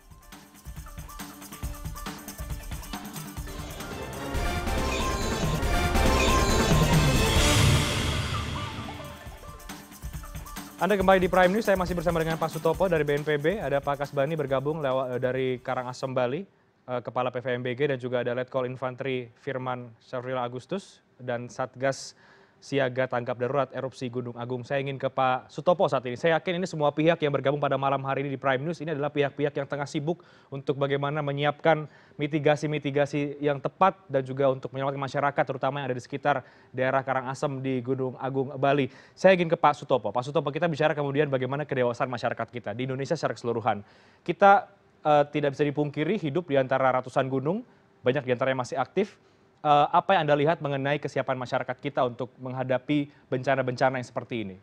Anda kembali di Prime News, saya masih bersama dengan Pak Sutopo dari BNPB, ada Pak Kasbani bergabung lewat, eh, dari Karangasem Bali, eh, Kepala PVMBG dan juga ada Letkol Infanteri Firman Syafrila Agustus dan Satgas siaga tanggap darurat erupsi gunung agung. Saya ingin ke Pak Sutopo saat ini. Saya yakin ini semua pihak yang bergabung pada malam hari ini di Prime News ini adalah pihak-pihak yang tengah sibuk untuk bagaimana menyiapkan mitigasi-mitigasi yang tepat dan juga untuk menyelamatkan masyarakat terutama yang ada di sekitar daerah Karangasem di Gunung Agung Bali. Saya ingin ke Pak Sutopo. Pak Sutopo, kita bicara kemudian bagaimana kedewasaan masyarakat kita di Indonesia secara keseluruhan. Kita eh, tidak bisa dipungkiri hidup di antara ratusan gunung, banyak di antaranya masih aktif Eh, apa yang anda lihat mengenai kesiapan masyarakat kita untuk menghadapi bencana bencana yang seperti ini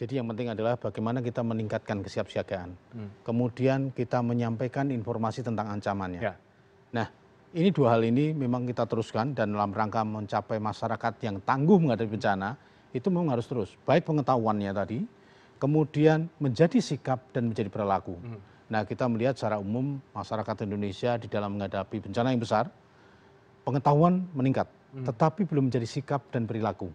jadi yang penting adalah bagaimana kita meningkatkan kesiapsiagaan hmm. kemudian kita menyampaikan informasi tentang ancamannya ya. nah ini dua hal ini memang kita teruskan dan dalam rangka mencapai masyarakat yang tangguh menghadapi bencana itu memang harus terus baik pengetahuannya tadi kemudian menjadi sikap dan menjadi perilaku hmm. nah kita melihat secara umum masyarakat Indonesia di dalam menghadapi bencana yang besar pengetahuan meningkat hmm. tetapi belum menjadi sikap dan perilaku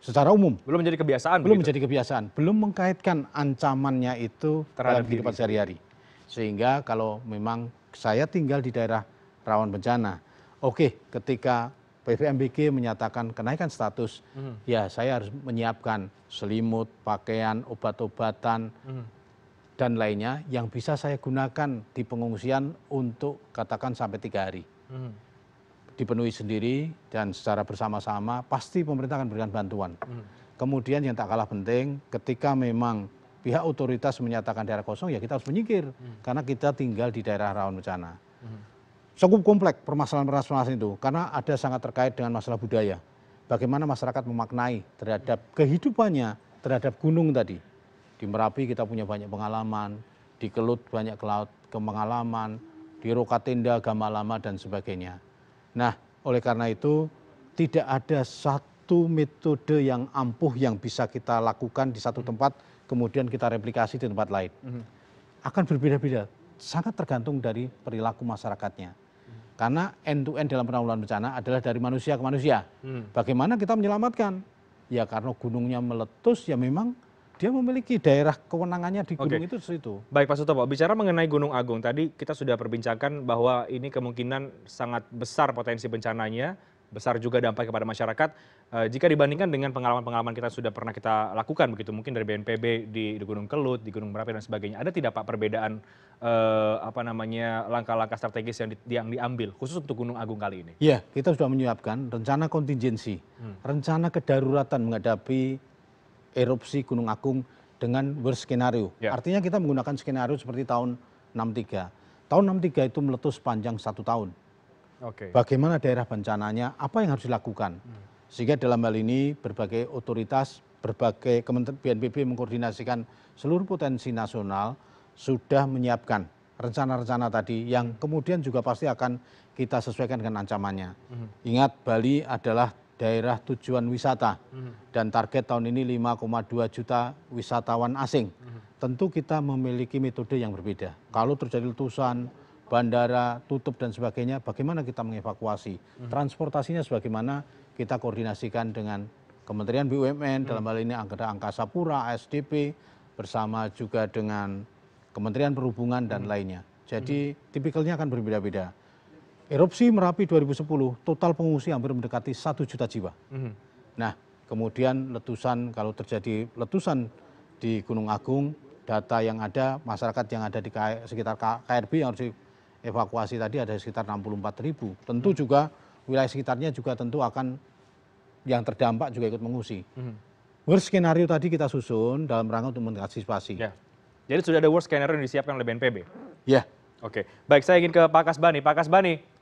secara umum belum menjadi kebiasaan belum menjadi kebiasaan belum mengkaitkan ancamannya itu terhadap kehidupan sehari-hari sehingga kalau memang saya tinggal di daerah rawan bencana oke ketika PVMBG menyatakan kenaikan status, hmm. ya saya harus menyiapkan selimut, pakaian, obat-obatan, hmm. dan lainnya yang bisa saya gunakan di pengungsian untuk katakan sampai tiga hari. Hmm dipenuhi sendiri dan secara bersama sama pasti pemerintah akan berikan bantuan. Hmm. Kemudian yang tak kalah penting ketika memang pihak otoritas menyatakan daerah kosong ya kita harus menyingkir hmm. karena kita tinggal di daerah rawan bencana. Hmm. Cukup kompleks permasalahan-permasalahan itu karena ada sangat terkait dengan masalah budaya. Bagaimana masyarakat memaknai terhadap kehidupannya terhadap gunung tadi. Di Merapi kita punya banyak pengalaman, di Kelut banyak ke laut, ke pengalaman, di Rokatenda, Gamalama dan sebagainya nah oleh karena itu tidak ada satu metode yang ampuh yang bisa kita lakukan di satu hmm. tempat kemudian kita replikasi di tempat lain hmm. akan berbeda beda sangat tergantung dari perilaku masyarakatnya hmm. karena end to end dalam penanggulangan bencana adalah dari manusia ke manusia bagaimana kita menyelamatkan ya karena gunungnya meletus ya memang dia memiliki daerah kewenangannya di gunung okay. itu situ. Baik Pak Sutopo, bicara mengenai Gunung Agung tadi kita sudah perbincangkan bahwa ini kemungkinan sangat besar potensi bencananya, besar juga dampak kepada masyarakat eh, jika dibandingkan dengan pengalaman-pengalaman kita sudah pernah kita lakukan begitu mungkin dari BNPB di, di Gunung Kelut, di Gunung Merapi dan sebagainya. Ada tidak Pak perbedaan eh, apa namanya langkah-langkah strategis yang, di, yang diambil khusus untuk Gunung Agung kali ini? Iya, kita sudah menyiapkan rencana kontingensi, hmm. rencana kedaruratan menghadapi erupsi gunung agung dengan worst skenario. Ya. Artinya kita menggunakan skenario seperti tahun 63. Tahun 63 itu meletus panjang satu tahun. Okay. Bagaimana daerah bencananya, apa yang harus dilakukan. Hmm. Sehingga dalam hal ini berbagai otoritas, berbagai kementerian BNPB mengkoordinasikan seluruh potensi nasional sudah menyiapkan rencana-rencana tadi yang hmm. kemudian juga pasti akan kita sesuaikan dengan ancamannya. Hmm. Ingat Bali adalah daerah tujuan wisata hmm. dan target tahun ini 5,2 juta wisatawan asing. Hmm. Tentu kita memiliki metode yang berbeda. Kalau terjadi letusan, bandara tutup dan sebagainya, bagaimana kita mengevakuasi? Hmm. Transportasinya sebagaimana kita koordinasikan dengan Kementerian BUMN dalam hal ini Angkasa Angkasa Pura, ASDP bersama juga dengan Kementerian Perhubungan dan lainnya. Jadi tipikalnya akan berbeda-beda erupsi merapi 2010 total pengungsi hampir mendekati satu juta jiwa mhm. nah kemudian letusan kalau terjadi letusan di gunung agung data yang ada masyarakat yang ada di sekitar krb yang harus dievakuasi tadi ada sekitar 64 puluh empat ribu tentu mhm. juga wilayah sekitarnya juga tentu akan yang terdampak juga ikut mengungsi mhm. worst skenario tadi kita susun dalam rangka untuk mengantisipasi ya. jadi sudah ada worst skenario yang disiapkan oleh bnpb ya oke baik saya ingin ke pak kasbani pak kasbani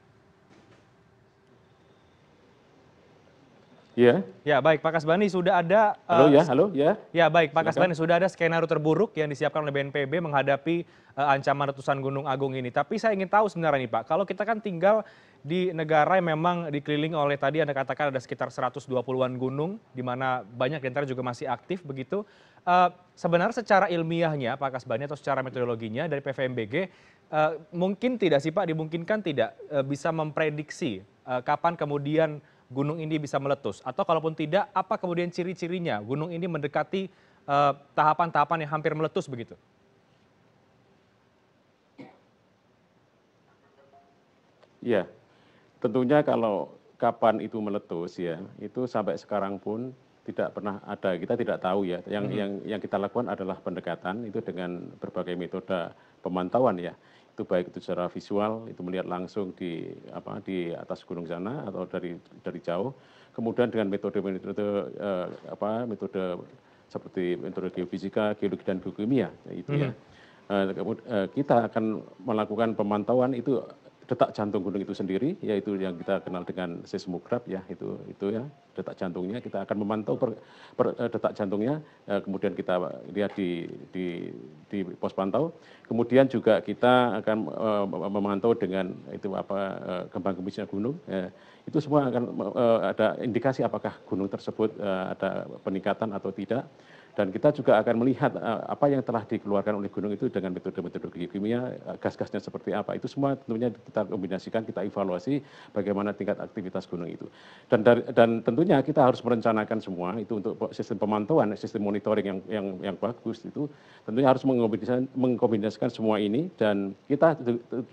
Ya. ya baik Pak Kasbani sudah ada eh, halo ya halo ya ya baik Pak Silakan. Kasbani sudah ada skenario terburuk yang disiapkan oleh BNPB menghadapi uh, ancaman letusan Gunung Agung ini tapi saya ingin tahu sebenarnya nih Pak kalau kita kan tinggal di negara yang memang dikelilingi oleh tadi Anda katakan ada sekitar 120-an gunung di mana banyak di antara juga masih aktif begitu uh, sebenarnya secara ilmiahnya Pak Kasbani atau secara metodologinya dari PVMBG uh, mungkin tidak sih Pak dimungkinkan tidak uh, bisa memprediksi uh, kapan kemudian gunung ini bisa meletus? Atau kalaupun tidak, apa kemudian ciri-cirinya gunung ini mendekati eh, tahapan-tahapan yang hampir meletus begitu? Ya, tentunya kalau kapan itu meletus ya, itu sampai sekarang pun tidak pernah ada. Kita tidak tahu ya. Yang hmm. yang yang kita lakukan adalah pendekatan itu dengan berbagai metode pemantauan ya itu baik itu secara visual itu melihat langsung di apa di atas gunung sana atau dari dari jauh kemudian dengan metode metode eh, apa metode seperti metode geofisika geologi dan geokimia ya, ya. Hmm. Eh, eh, kita akan melakukan pemantauan itu detak jantung gunung itu sendiri, yaitu yang kita kenal dengan seismograf ya, itu itu ya detak jantungnya kita akan memantau per, per eh, detak jantungnya, eh, kemudian kita lihat di di di pos pantau, kemudian juga kita akan eh, memantau dengan itu apa kembang kembisnya gunung, eh, itu semua akan ada indikasi apakah gunung tersebut ada peningkatan atau tidak dan kita juga akan melihat eh, apa yang telah dikeluarkan oleh gunung itu dengan metode metode kimia eh, gas gasnya seperti apa itu semua tentunya kita kombinasikan kita evaluasi bagaimana tingkat aktivitas gunung itu dan dan tentunya kita harus merencanakan semua itu untuk sistem pemantauan sistem monitoring yang yang yang bagus itu tentunya harus mengkombinasikan, mengkombinasikan semua ini dan kita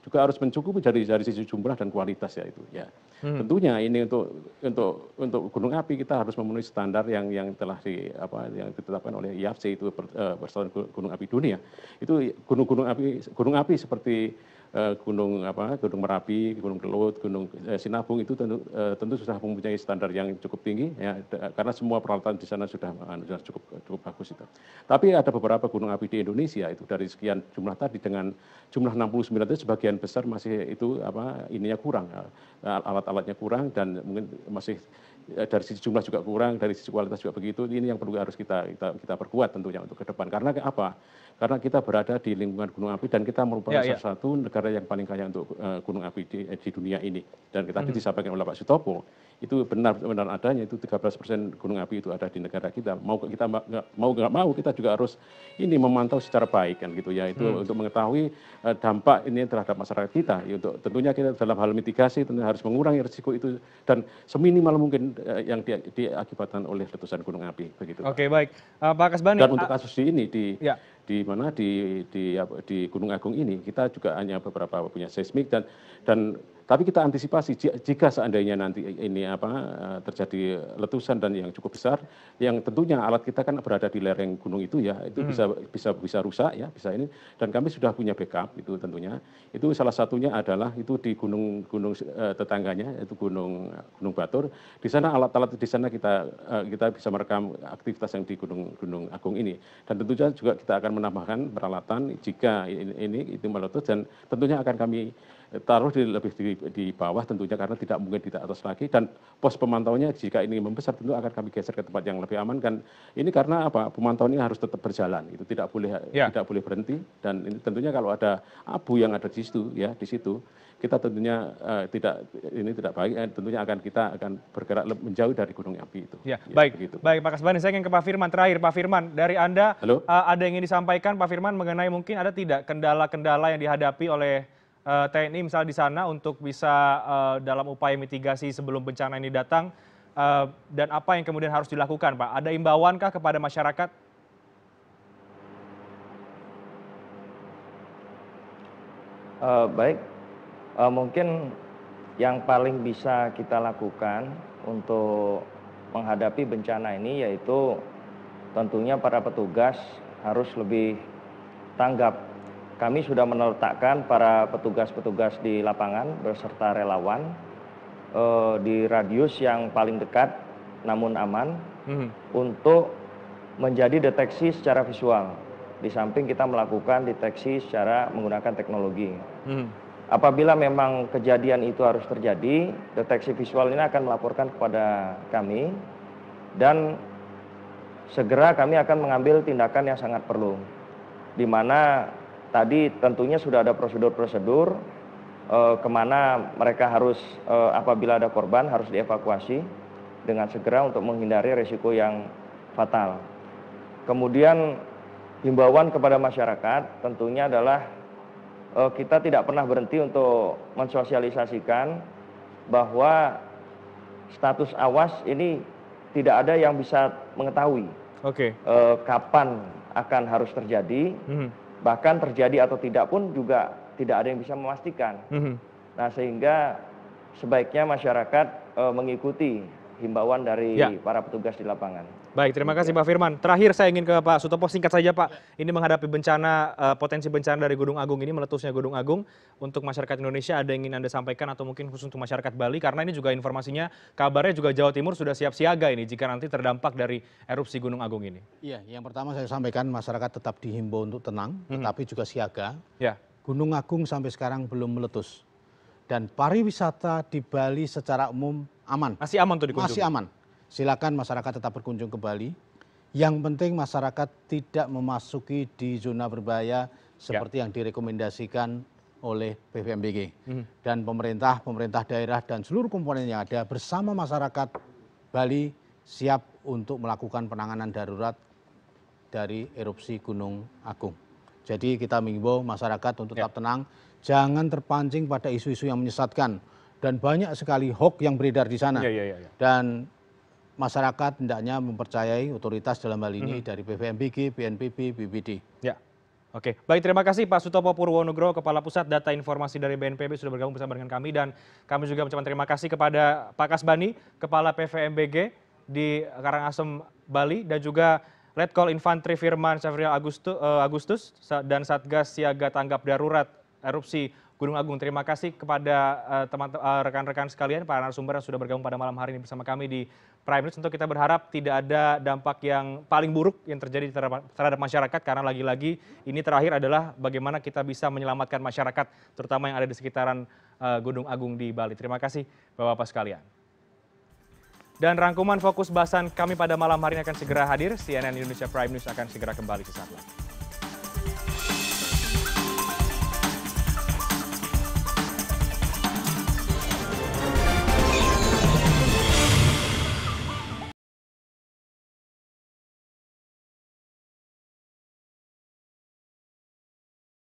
juga harus mencukupi dari dari sisi jumlah dan kualitas ya itu ya hmm. tentunya ini untuk untuk untuk gunung api kita harus memenuhi standar yang yang telah di apa yang ditetapkan dilakukan oleh IAFC itu eh, persatuan gunung api dunia itu gunung-gunung api gunung api seperti eh, gunung apa gunung Merapi, gunung Kelut, gunung eh, Sinabung itu tentu, tentu sudah mempunyai standar yang cukup tinggi ya karena semua peralatan di sana sudah anu, sudah cukup cukup bagus itu. Tapi ada beberapa gunung api di Indonesia itu dari sekian jumlah tadi dengan jumlah 69 itu sebagian besar masih itu apa ininya kurang alat-alatnya kurang dan mungkin masih Eh, dari sisi jumlah juga kurang, dari sisi kualitas juga begitu. Ini yang perlu harus kita kita, kita perkuat tentunya untuk ke depan. Karena apa? Karena kita berada di lingkungan gunung api dan kita merupakan ya, ya. salah ya. satu negara yang paling kaya untuk uh, gunung api di, eh, di dunia ini. Dan kita hmm. disampaikan oleh Pak Sutopo, itu benar-benar adanya itu 13 persen gunung api itu ada di negara kita. Mau kita mau nggak mau kita juga harus ini memantau secara baik kan gitu ya. Itu hmm. untuk mengetahui uh, dampak ini terhadap masyarakat kita. Ya, untuk tentunya kita dalam hal mitigasi tentunya harus mengurangi risiko itu dan seminimal mungkin Eh, yang diakibatkan oleh letusan gunung api begitu. Oke, baik. Eh, Pak Kasbani. Dan untuk eh, kasus ini di ya. di mana di, di di Gunung Agung ini kita juga hanya beberapa punya seismik dan dan tapi kita antisipasi jika seandainya nanti ini apa eh, terjadi letusan dan yang cukup besar yang tentunya alat kita kan berada di lereng gunung itu ya itu hmm. bisa bisa bisa rusak ya bisa ini dan kami sudah punya backup itu tentunya itu salah satunya adalah itu di gunung gunung eh, tetangganya itu gunung gunung batur di sana alat-alat di sana kita eh, kita bisa merekam aktivitas yang di gunung gunung agung ini dan tentunya juga kita akan menambahkan peralatan jika ini itu meletus dan tentunya akan kami taruh di lebih di di bawah tentunya karena tidak mungkin di atas lagi dan pos pemantauannya jika ini membesar tentu akan kami geser ke tempat yang lebih aman kan ini karena apa pemantauan ini harus tetap berjalan itu tidak boleh ya. tidak boleh berhenti dan ini tentunya kalau ada abu yang ada di situ ya di situ kita tentunya uh, tidak ini tidak baik eh, tentunya akan kita akan bergerak menjauh dari gunung api itu. Ya, ya baik. Begitu. Baik, Pak Kasbani, saya ingin ke Pak Firman terakhir. Pak Firman, dari Anda Halo? Uh, ada yang ingin disampaikan Pak Firman mengenai mungkin ada tidak kendala-kendala yang dihadapi oleh Eh, tni misalnya di sana untuk bisa eh, dalam upaya mitigasi sebelum bencana ini datang eh, dan apa yang kemudian harus dilakukan pak ada imbauankah kepada masyarakat baik mungkin yang paling bisa kita lakukan untuk menghadapi bencana ini yaitu tentunya para petugas harus lebih tanggap kami sudah meletakkan para petugas-petugas di lapangan beserta relawan uh, di radius yang paling dekat namun aman hmm. untuk menjadi deteksi secara visual. Di samping kita melakukan deteksi secara menggunakan teknologi. Hmm. Apabila memang kejadian itu harus terjadi, deteksi visual ini akan melaporkan kepada kami dan segera kami akan mengambil tindakan yang sangat perlu. Di mana tadi tentunya sudah ada prosedur-prosedur eh, kemana mereka harus eh, apabila ada korban harus dievakuasi dengan segera untuk menghindari resiko yang fatal. Kemudian himbauan kepada masyarakat tentunya adalah eh, kita tidak pernah berhenti untuk mensosialisasikan bahwa status awas ini tidak ada yang bisa mengetahui okay. Eh, kapan akan harus terjadi. Mm -hmm bahkan terjadi atau tidak pun juga tidak ada yang bisa memastikan. Mhm. Nah sehingga sebaiknya masyarakat e, mengikuti himbauan dari ya. para petugas di lapangan. Baik, terima kasih Pak Firman. Terakhir saya ingin ke Pak Sutopo singkat saja Pak. Ini menghadapi bencana eh, potensi bencana dari Gunung Agung ini meletusnya Gunung Agung untuk masyarakat Indonesia ada yang ingin Anda sampaikan atau mungkin khusus untuk masyarakat Bali karena ini juga informasinya kabarnya juga Jawa Timur sudah siap siaga ini jika nanti terdampak dari erupsi Gunung Agung ini. Iya, yang pertama saya sampaikan masyarakat tetap dihimbau untuk tenang mm -hmm. tetapi juga siaga. Ya. Gunung Agung sampai sekarang belum meletus dan pariwisata di Bali secara umum aman masih aman tuh dikunjungi masih aman silakan masyarakat tetap berkunjung ke Bali yang penting masyarakat tidak memasuki di zona berbahaya ya. seperti yang direkomendasikan oleh PVMBG hmm. dan pemerintah pemerintah daerah dan seluruh komponen yang ada bersama masyarakat Bali siap untuk melakukan penanganan darurat dari erupsi Gunung Agung. Jadi kita mengimbau masyarakat untuk ya. tetap tenang, jangan terpancing pada isu-isu yang menyesatkan dan banyak sekali hoax yang beredar di sana iya, iya, iya, dan masyarakat hendaknya mempercayai otoritas dalam hal ini dari bvmbg bnpb bbd ya, Oke, baik terima kasih Pak Sutopo Purwonugro, Kepala Pusat Data Informasi dari BNPB sudah bergabung bersama dengan kami dan kami juga mengucapkan terima kasih kepada Pak Kasbani, Kepala PVMBG di Karangasem, Bali dan juga Letkol Infantri Firman Syafrial eh, Agustus, Agustus dan Satgas Siaga Tanggap Darurat Erupsi gunung agung terima kasih kepada eh, eh, rekan rekan sekalian para narasumber yang sudah bergabung pada malam hari ini bersama kami di prime news Untuk kita berharap tidak ada dampak yang paling buruk yang terjadi terhadap masyarakat karena lagi lagi ini terakhir adalah bagaimana kita bisa menyelamatkan masyarakat terutama yang ada di sekitaran eh, gunung agung di Bali terima kasih bapak bapak sekalian dan rangkuman fokus bahasan kami pada malam hari ini akan segera hadir. CNN Indonesia Prime News akan segera kembali ke lagi.